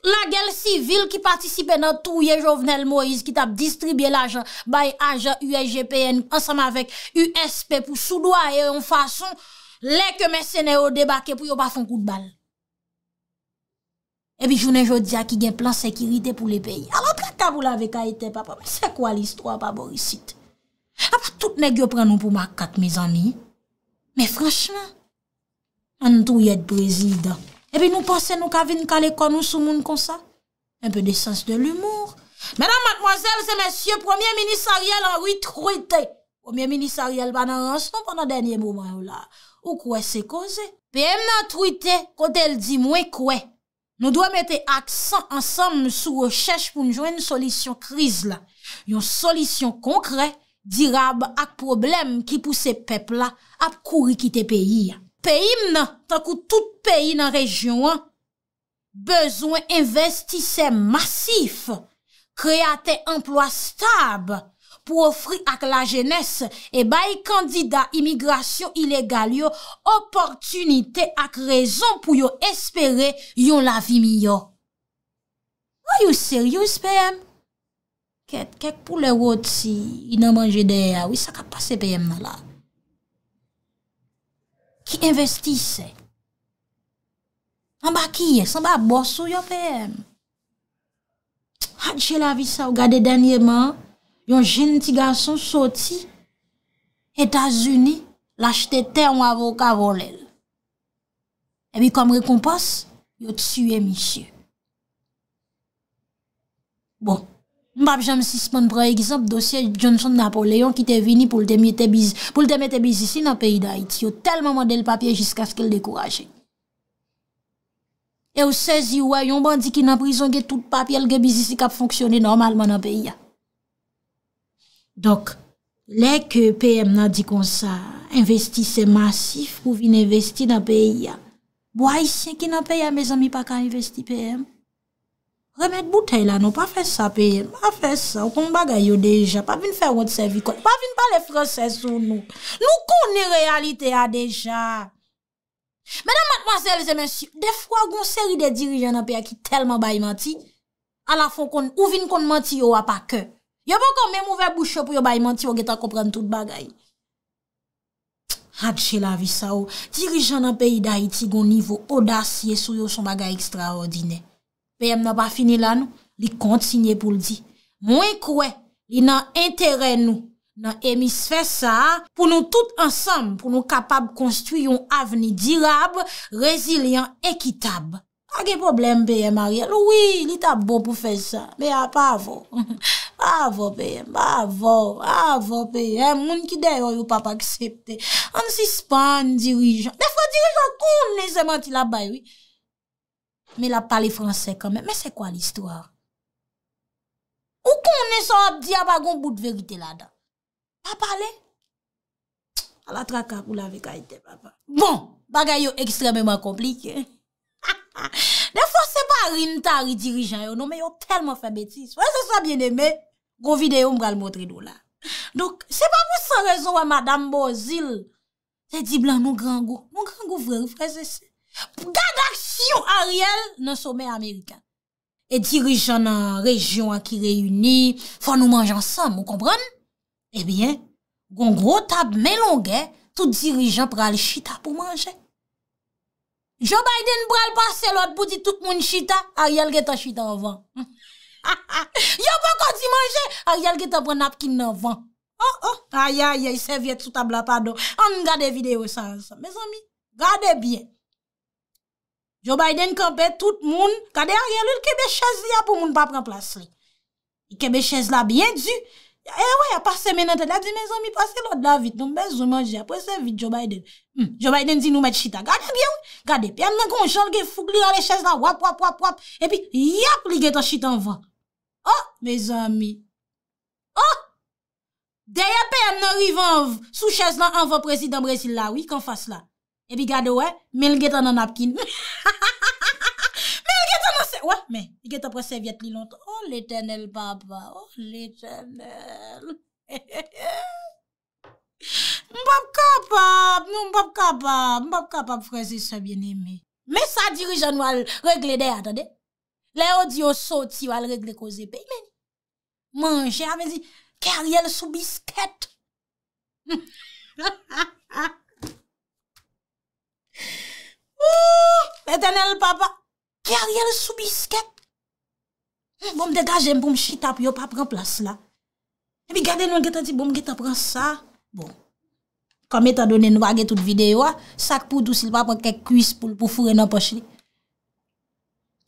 Na gel sivil ki patisipe nan touye jovenel Moïse ki tap distribye l'ajan bay ajan UIGPN ansanm avèk USP pou soudwa e yon fason lè ke mè sène ou debake pou yon pa fon kout bal. E bi jounen jodi a ki gen plan sekirite pou lè peyi. Awa pran ka bou lave ka etè papa, se kwa l'istwa pa borisite? Apo tout ne gyo pren nou pou ma kat mè zani, mè franchman, an touye brésil da, Epi nou pase nou kavin kalekon nou sou moun konsa? Enpe de sens de l'humour. Mèdam matmoazèl, zè mèsyè, premier minisariel Henri Trouté. Premier minisariel banan rans non panan denye mouman ou la. Ou kwe se koze? Pèm nan Trouté, kote el di mwen kwe. Nou dwe mette aksan ansam sou rechèche pou nou jwèn solisyon kriz la. Yon solisyon konkre dirab ak problem ki pou se pepla ap kouri ki te peyi ya. peyim nan, tak ou tout peyi nan rejyon an, bezwen investise masif, kreaten emploa stab, pou ofri ak la jenese, e bay kandida imigrasyon ilegal yo, oportunite ak rezon pou yo espere yon la vi mi yo. Ou yo seryous peyem? Ket, ket pou le wot si, ina manje de, wisa ka pase peyem nan la. ki investise. Samba kiye, samba boso yo pe em. Hadje la vi sa ou gade danyeman, yon jen ti gason soti, Etasuni, lache te ten wavoka volel. E mi kom rekompos, yo tsuye misye. Bon, Mpap Jam Sisman pre egzamp dosye Johnson Napoleon ki te vini pou l teme te bizisi nan peyi da iti yo telman mande l papye jiska skil dekouraje. E ou sezi ou a yon bandi ki nan prizon ge tout papye l ge bizisi kap fonksyone normalman nan peyi ya. Dok, le ke PM nan di konsa investise masif pou vin investi nan peyi ya. Bo a isye ki nan peyi ya me zami pa ka investi PM? Remèk boutèy non, la, nou pa fè sa peye. Ma fè sa, ou kon bagay yo deja. Pa vin fè wot servikon. Pa vin pale fransè sou nou. Nou konè realite ya deja. Mèdam matmasèl zè mensy, defwa goun seri de dirijan apè ya ki telman bayman ti, alafon kon, ou vin kon manti yo apakè. Yo bon kon mèm ouver bouchè pou yo bayman ti yo geta kompren tout bagay. Hadjè la vi sa ou. Oh. Dirijan apè yi dayi ti goun nivou odasye sou yo son bagay ekstraordine. BM nan pa fini la nou, li konti signye pou l'di. Mwen kwe, li nan entere nou, nan emis fe sa, pou nou tout ansam, pou nou kapab konstuy yon aveni dirab, rezilian, ekitab. Anke problem BM a riel, oui, li tab bo pou fe sa. Be a ah, pavou, (laughs) pavou BM, pavou, pavou BM, moun ki dero yon papa aksepte. An si span dirijan, defwa dirijan koum ne seman ti la bayoui. Men la pale franse kamen Men se kwa l'istwara Ou kon ne so ap diya ah, bagon Bout verite la da Pa pale A la traka pou la ve kaite papa Bon bagay (laughs) yo ekstrememan komplike De fwa se pa rin ta Ridirijan yo no Men yo telman fe betis Fwa se sa bien eme Go videyo mga l motri do la Se pa pou se rezon wa madame bo zil Se di blan moun grangou Moun grangou vre fwese se Gagak Yon Ariel nan somè Amerikan E dirijan nan rejyon an ki reyuni Fwa nou manj ansam, ou kompran? Ebyen, eh gon gro tab melongè Tout dirijan pral chita pou manjè Joe Biden pral pase lòt Boudi tout moun chita Ariel gen ta chita an van Ha (laughs) ha Yon pou kon di manjè Ariel gen ta pran ap kin nan van Ho oh, ho Ayayay, serviet sou tab la pado An gade videyo sa ansam Mes ami, gade bien Joe Biden kompe tout moun, kade a riyan loul kebe chez li a pou moun pa pran plas li. Kebe chez la biye dju, e eh woy a pase menante la di, mez omi, pase lò da vit, nou mbe zo manje, apwese vit Joe Biden. Hmm, Joe Biden zi nou met chita, kade biye wou, kade piye nan konjol ge foug li an le chez la wap wap wap wap, epi yap li get an chita an vwa. Oh, mez omi, oh, deye pe yon nan riva an vwa, sou chez la an vwa presid an Bresil la, wik an fase la. Epi gado wè, mèl gèta nan apkin. (laughs) Mèl gèta nan se... wè, mè, gèta pre serviet li lont. Oh l'eternel papa, oh l'eternel. (laughs) Mpap kapap, mpap kapap, mpap kapap freze se bien eme. Mè sa dirijan wale regle de atade. Lè ou di ou soti wale regle koze pe. Mange, amezi, karyel sou biskèt. (laughs) Ooooo Metanel papa Kya riyal sou bisket Boum degajen poum chita Pyo pa pran plas la Ebi gade nou an getan ti boum getan pran sa Bon Kame ta donen wage tout videyo Sak pou dousil pa pou kek kuis pou Pou fure nan poch li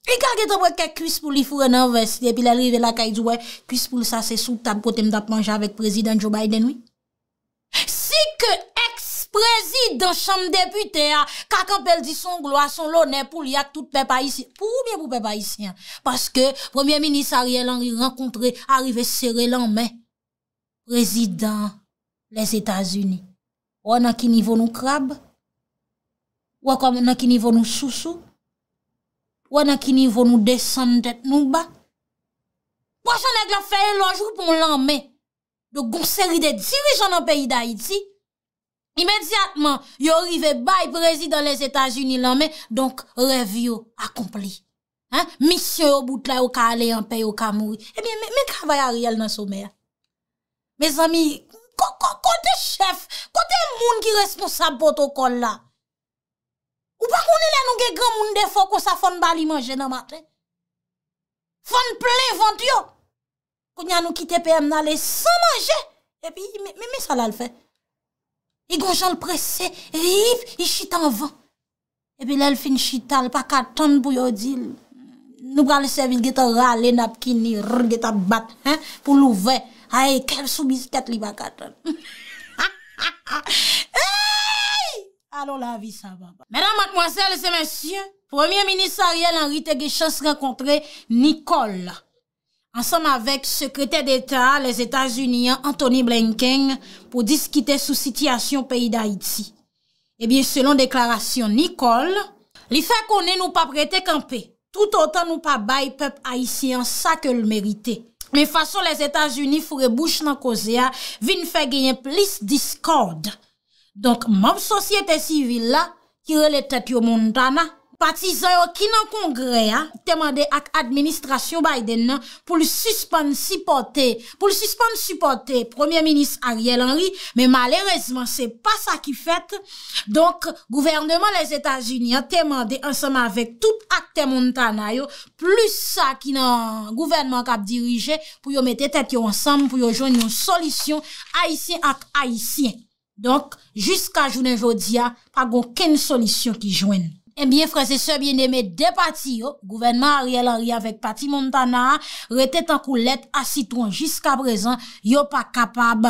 Ika ge ta pou kek kuis pou Li fure nan veste Kuis pou sa se sou tab Kote mda panja avek prezident Joe Biden Si ke E Prezident, chanm deputer, kakampel di son gloa, son lonen pou li ak tout pepa isi. Pou mwen pou pepa isi an. Paske, premier minisari el anri renkontre, arrive sere lanmen. Prezident, les Etats-Unis. Ou an ki nivou nou krab, ou an ki nivou nou sou sou, ou an ki nivou nou desan det nou ba. Ou an ki nivou nou desan det nou ba. Ou an ki nivou nou desan det nou ba. Ou an ki nivou nou desan det nou ba. imediatman, yo rive bay prezi dan les Etats-Unis lan men, donk revyo akompli. Ha? Misyon yo bout la yo ka ale yon pe yo ka mouri. E eh mi, men kava ya riyal nan sou mè? Mes ami, kote chef, kote moun ki res nou sabote yo kol la? Ou pa kone lè nou ge gran moun defo kon sa fon bali manje nan matè? Fon ple, fon tiyo, kon yon nou kite pm nan le san manje, e eh pi, men sa lal fè? E gonjan l prese, e rip, e chit an van. Ebe lèl fin chital, pa katan pou yodil. Nou bran le servis geta rale napkin, ni rr geta bat, pou lou ven. A e kel sou bisket li ba katan. (laughs) Allo la vi sa vaba. Mèdame, mademoiselle, sè mèsyen. Premier ministariel en rite ge chans renkontre, Nicole la. ansan avèk sekretè d'Etat les Etats-Unis an Anthony Blanken pou diskite sou sitiyasyon peyi d'Haïti. Ebyen eh selon deklarasyon Nicole, li fè konè nou pa prete kampe, tout an tan nou pa bay pepe Haïti an sa ke l merite. Men fason les Etats-Unis fure bouche nan kozea, vin fè genyen plis diskorde. Donk mòp sosyete sivil la, kire le tèt yo moun dana. Patizan yo ki nan kongre, te mande ak administrasyon Biden nan pou li suspande supporte, pou li suspande supporte Premier Ministre Ariel Henry, men malerezman se pa sa ki fet, donk gouvernement les Etats-Unis a te mande ansama vek tout ak temontana yo, plus sa ki nan gouvernement kap dirije pou yo mette tet yo ansam pou yo joun yon solisyon Haitien ak Haitien. Donk, jiska jounen vodya, pa gon ken solisyon ki joun. Ebyen eh freze sebyen eme de pati yo, gouvenman Ariel Haria vek pati Montana, rete tankou let asitouan jiska prezan, yo pa kapab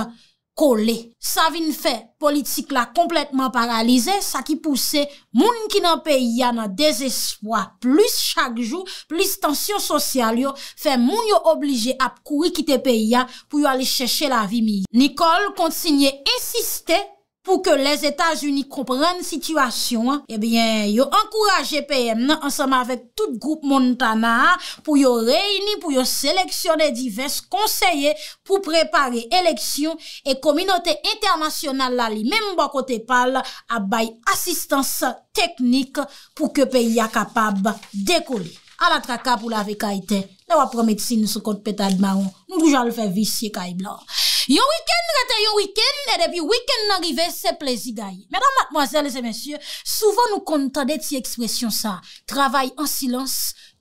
kole. Sa vin fe politik la kompletman paralize, sa ki pouse moun ki nan peyi ya nan dezeswa, plus chak jou, plus tensyon sosyal yo, fe moun yo oblije ap kouri kite peyi ya pou yo ale cheshe la vi mi. Nicole kontsigne esiste, pou ke les Etats-Unis komprenne situasyon. Ebyen, eh yo ankouraje PN ansama vek tout group Montana pou yo reyni, pou yo seleksyonne divers konseye pou prepare eleksyon e kominote internasyonal la li. Men mba kote pal, abay asistans teknik pou ke peyi a kapab dekoli. Alatra ka pou la vekaiten. La wapro medsine sou kont petal maron. Nou doujan le fe visye kay blan. Yon wikend rete, yon wikend, e depi wikend nanrive, se plezi gaye. Mèdam, matmoazèlese, mèsyè, souvan nou kontade ti ekspresyon sa. Travay en silans,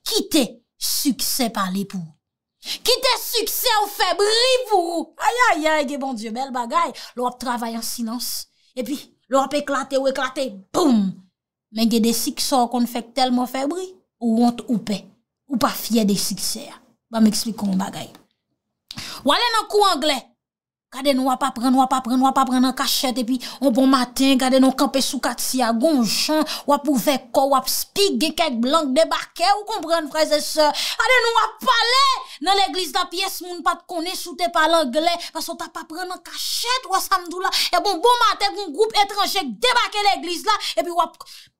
kite suksè pa le pou. Kite suksè ou febri pou. Ayayay, ge bon dieu, bel bagay. Lò ap travay en silans, e pi, lò ap eklate ou eklate, poum! Men ge desi ki sor kon fèk telman febri, ou ont ou pe. Ou pa fye desi ki ser. Ba bon, m'eksplikoun bagay. Wale nan kou anglè, Gade nou wap apren, wap apren, wap apren nan kachet. E pi, wap bon matin, gade nou kampe sou katsi a gonjan. Wap pou veko, wap spig gen kek blanke debake. Ou kompren freze seur? Gade nou wap pale nan l'eglise la piyes moun pat konen soute pa l'angle. Faso ta apren nan kachet, wap samdou la. E bon, bon matin, voun group etranjek debake l'eglise la. E pi, wap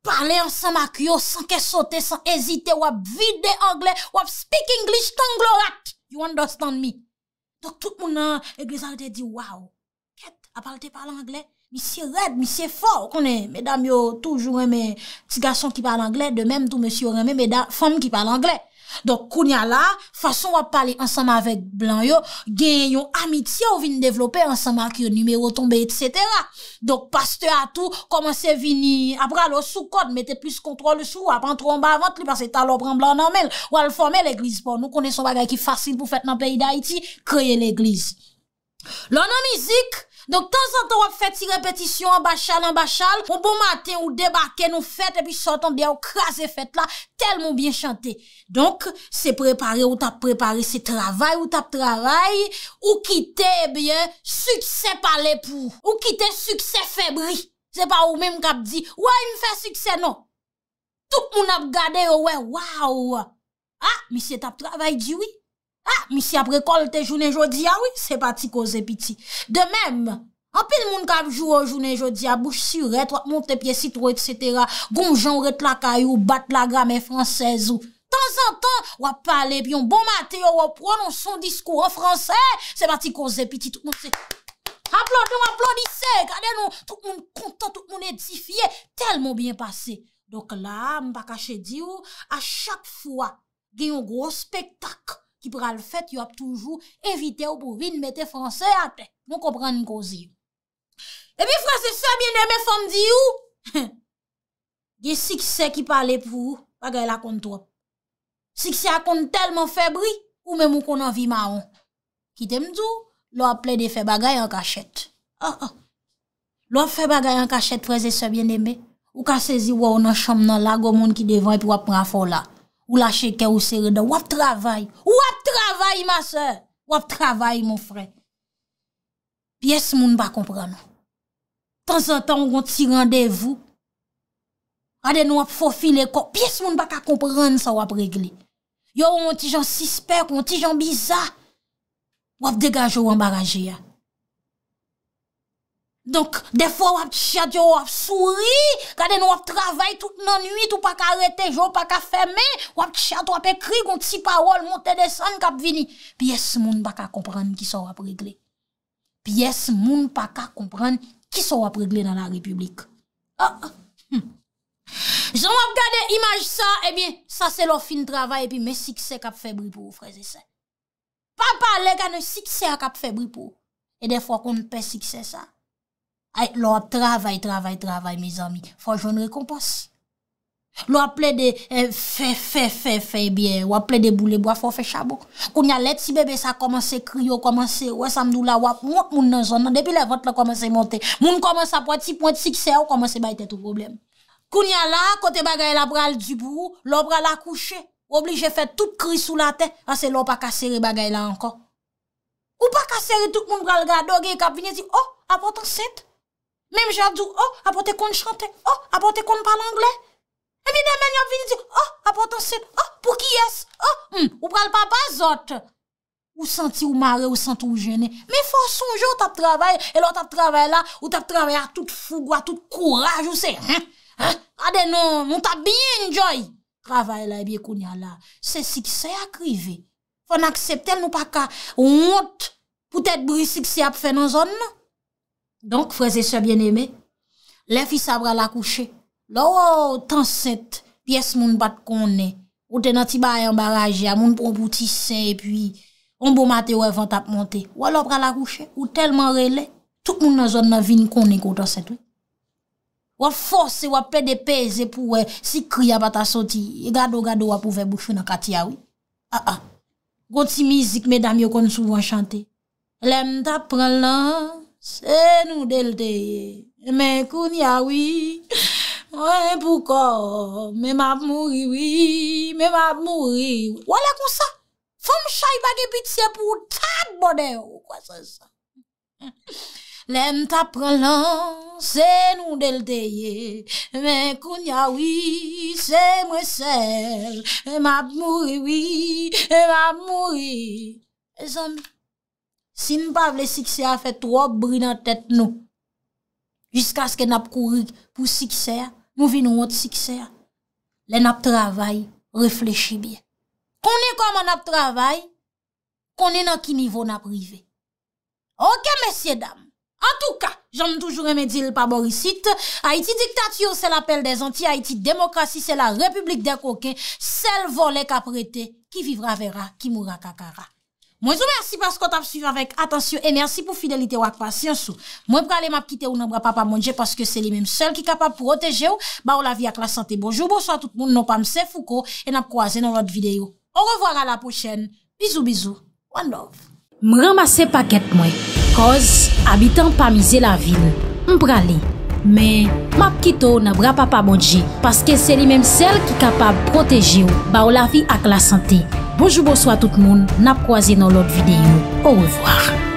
pale ansan makyo, san ke sote, san ezite. Wap vide de angle, wap spik englis tanglorat. You understand me? Sok tout moun nan eglezal te di, waw, ket, apal te pale angle, mi si red, mi si fo, konen, medam yo toujou reme, ti gason ki pale angle, de menm tou monsi yo reme, medam, fom ki pale angle. Donk kounya la, fason wap pale ansama vek blan yo, gen yon amitye ou vin devlope ansama ki yon numero tombe, etc. Donk paste atou, koman se vini, apra lo sou kod, mette plus kontrol sou, wap an tromba avant li, panse talo bran blan anmel, wal fome l'eglise. Bon, nou kone son bagay ki fasil pou fet nan peyi da iti, kreye l'eglise. L'onan mizik! Donk tan san tan wap fè ti repetisyon an bachal an bachal, moun bon maten ou debake nou fèt epi sotan bi an krasè fèt la, tel moun bien chante. Donk se prepare ou tap prepare se travay ou tap travay, ou kite ebyen eh suksè palè pou. Ou kite suksè febri. Se pa ou mèm kap di, wè yon fè suksè non. Tout moun ap gade yo wè wè wè wè. Ha, ah, misye tap travay diwi. Ah, misi ap rekol te jounen jodi, awi, ah se pati ko zepiti. De mem, apil moun kapjou ou jounen jodi, a ah, bouj suret, wap moun te piecit ou et cetera, goun jan ou ret lakay ou bat la grame fransez ou. Tan zan tan, wap pale pi yon bon mate ou wap pronon son diskou en fransez, se pati ko zepiti. Aplod nou, aplod isek, ale nou, tout moun kontan, tout moun edifiye, tel moun bien pase. Dok la, mba kache di ou, a chak fwa gen yon gro spektak. ki pral fèt yo ap toujou evite ou pou vin mette franse ate, moun kopran nkozi yo. E bi franse sebyen eme fondi yo, ye (laughs) sikse ki pale pou, fagay lakont wop. Sikse lakont telman febri, ou men moun konan vi maon. Kitem djou, lo ap ple de febagay an kachet. Ah, ah. Lo ap febagay an kachet franse sebyen eme, ou kasezi woun an chom nan la gomoun ki devan epi wap mrafo la. Ou la cheke ou se rede, wap travay, wap travay ma sè, wap travay mon frè. Piè se moun ba kompran nou. Tan san tan ou want si randevou, adè nou wap fofi le kok, piè se moun ba ka kompran sa wap regli. Yo want ti jan sisperk, want ti jan biza, wap degaj ou wambaraje ya. Donk, defo wap chad yo wap souri, gade nou wap travay tout nan nwi, tout pa ka arete, jou pa ka feme, wap chad wap ekri, gonti parol, monte desan, kap vini. Pi yes, moun baka kompran ki sa wap regle. Pi yes, moun baka kompran ki sa wap regle nan la republik. Ah, ah. hmm. Joun wap gade imaj sa, ebyen, eh sa se lo fin travay, ebyen, me sikse kap febri pou, freze se. Papa le gane sikse a kap febri pou, e defo akon pe sikse sa. Ay, lò wap travay, travay, travay, me zami, fò joun rekompos. Lò wap ple de fe, eh, fe, fe, fe, fe, biye, wap ple de boule, bwa fò fe chabok. Koun ya let si bebe sa komanse kri, wap komanse, wap samdou la, wap moun nan zon nan, depi le vòt lò komanse monte. Moun komanse apot si pwant sik se, wap komanse bayte tout problem. Koun ya la, kote bagay la bral dibou, lò bral akouche, oblige fè tout kri sou la ten, anse lò wap akasere bagay la ankon. Wap akasere tout moun bral ga doge, kap vine zi, oh, apot an sete. Mem jadou, oh, apote kon chante, oh, apote kon palangle. Epi demen yop vini di, oh, apote ansen, oh, pou ki yes, oh, hmm, ou pral papazote. Ou santi ou mare, ou santi ou jene. Me foson jo, ou tap travay, e lo tap travay la, ou tap travay a tout fougwa, tout kouraj, ou se. Adeno, mou tap bin njoy. Travay la e biye kounya la, se si ki se akrive. Fon akseptel mou pa ka, ou mout, poutet bri si ki se ap fe nan zon nan. Donk freze se bien eme, le fi sa bra la kouche, la wou tan set, piyes moun bat konen, wote nan ti bayan baraje, a moun poun pouti se, poun poun mate wè vant ap monte, wou la bra la kouche, wou telman rele, tout moun nan zon nan vin konen kou tan set wè. Wou force, wou apè de peze, wou se kriya bat asoti, gado gado wapouve bouchou ah nan kati ya ah, wè. A ah. a, gouti mizik medam yo kon souvan chante, lem ta pran lan, Se nou del deye, men koun ya wii. Mwen pou kò, men mab mouri wii, men mab mouri wii. Wala konsa, fòm chay bagi bitse pou tat bode ou. Kwa se sa? Lèm ta pran lan, se nou del deye, men koun ya wii. Se mwen sel, men mab mouri wii, men mab mouri wii. E san bi. Sin pa vle sikse a fe trok brin an tèt nou. Jiska sken ap kourik pou sikse a, nou vi nou wot sikse a. Le nap travay, reflechi bi. Konen kom an ap travay, konen an ki nivou nap rive. Ok, mesye dam. An tou ka, jom toujou reme dil pa borisit. Haiti diktatiyo, se la pel de zanti. Haiti demokrasi, se la republik de koke. Sel volè ka prete, ki vivra vera, ki moura kakara. Mwen sou mersi pas kon tap suvi avèk. Atansyon enersi pou fidelite wak pasyansou. Mwen prale map kite ou nan bra papamonje paske se li menm sel ki kapab proteje ou ba ou la vi ak la sante. Bonjou, bonso a tout moun, nan pa mse fukou en ap kwaze nan vat videyo. Ou revoar a la pochen. Bizou, bizou. Wandov. Mwen ramase paket mwen. Koz, abitan pa mize la vil. Mprale. Men, map kite ou nan bra papamonje paske se li menm sel ki kapab proteje ou ba ou la vi ak la sante. Bojou bo swa tout moun, nap kwa zinolot videyo, ouwezwa.